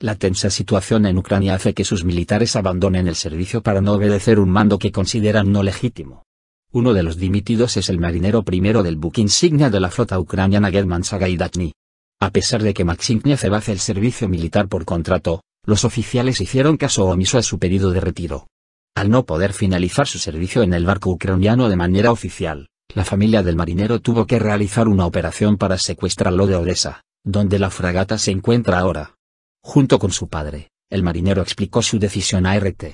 La tensa situación en Ucrania hace que sus militares abandonen el servicio para no obedecer un mando que consideran no legítimo. Uno de los dimitidos es el marinero primero del buque insignia de la flota ucraniana y Sagaidatny. A pesar de que Maxim se hace el servicio militar por contrato, los oficiales hicieron caso omiso a su pedido de retiro. Al no poder finalizar su servicio en el barco ucraniano de manera oficial, la familia del marinero tuvo que realizar una operación para secuestrarlo de Odessa, donde la fragata se encuentra ahora. Junto con su padre, el marinero explicó su decisión a RT.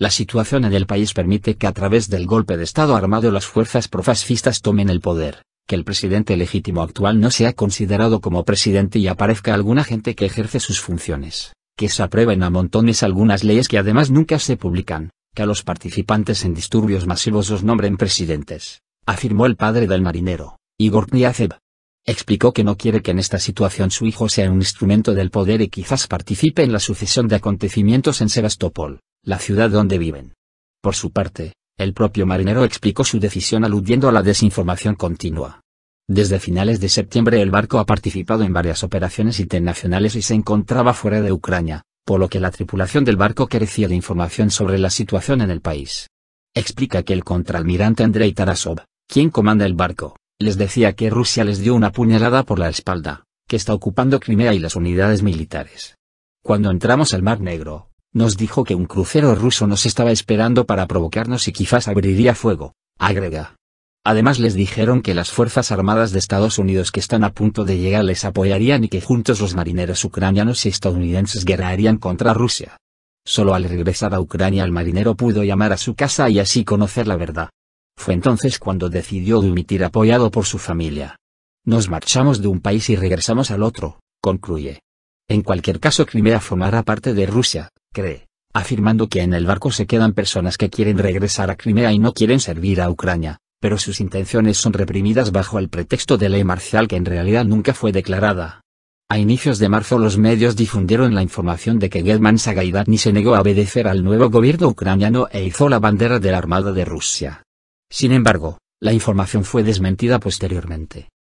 La situación en el país permite que a través del golpe de Estado armado las fuerzas profascistas tomen el poder, que el presidente legítimo actual no sea considerado como presidente y aparezca alguna gente que ejerce sus funciones, que se aprueben a montones algunas leyes que además nunca se publican, que a los participantes en disturbios masivos los nombren presidentes, afirmó el padre del marinero, Igor Kniazev. Explicó que no quiere que en esta situación su hijo sea un instrumento del poder y quizás participe en la sucesión de acontecimientos en Sebastopol, la ciudad donde viven. Por su parte, el propio marinero explicó su decisión aludiendo a la desinformación continua. Desde finales de septiembre el barco ha participado en varias operaciones internacionales y se encontraba fuera de Ucrania, por lo que la tripulación del barco carecía de información sobre la situación en el país. Explica que el contraalmirante Andrei Tarasov, quien comanda el barco, les decía que Rusia les dio una puñalada por la espalda, que está ocupando Crimea y las unidades militares. Cuando entramos al Mar Negro, nos dijo que un crucero ruso nos estaba esperando para provocarnos y quizás abriría fuego, agrega. Además les dijeron que las Fuerzas Armadas de Estados Unidos que están a punto de llegar les apoyarían y que juntos los marineros ucranianos y estadounidenses guerrearían contra Rusia. Solo al regresar a Ucrania el marinero pudo llamar a su casa y así conocer la verdad. Fue entonces cuando decidió dimitir apoyado por su familia. Nos marchamos de un país y regresamos al otro, concluye. En cualquier caso Crimea formará parte de Rusia, cree, afirmando que en el barco se quedan personas que quieren regresar a Crimea y no quieren servir a Ucrania, pero sus intenciones son reprimidas bajo el pretexto de ley marcial que en realidad nunca fue declarada. A inicios de marzo los medios difundieron la información de que Gedman ni se negó a obedecer al nuevo gobierno ucraniano e hizo la bandera de la Armada de Rusia. Sin embargo, la información fue desmentida posteriormente.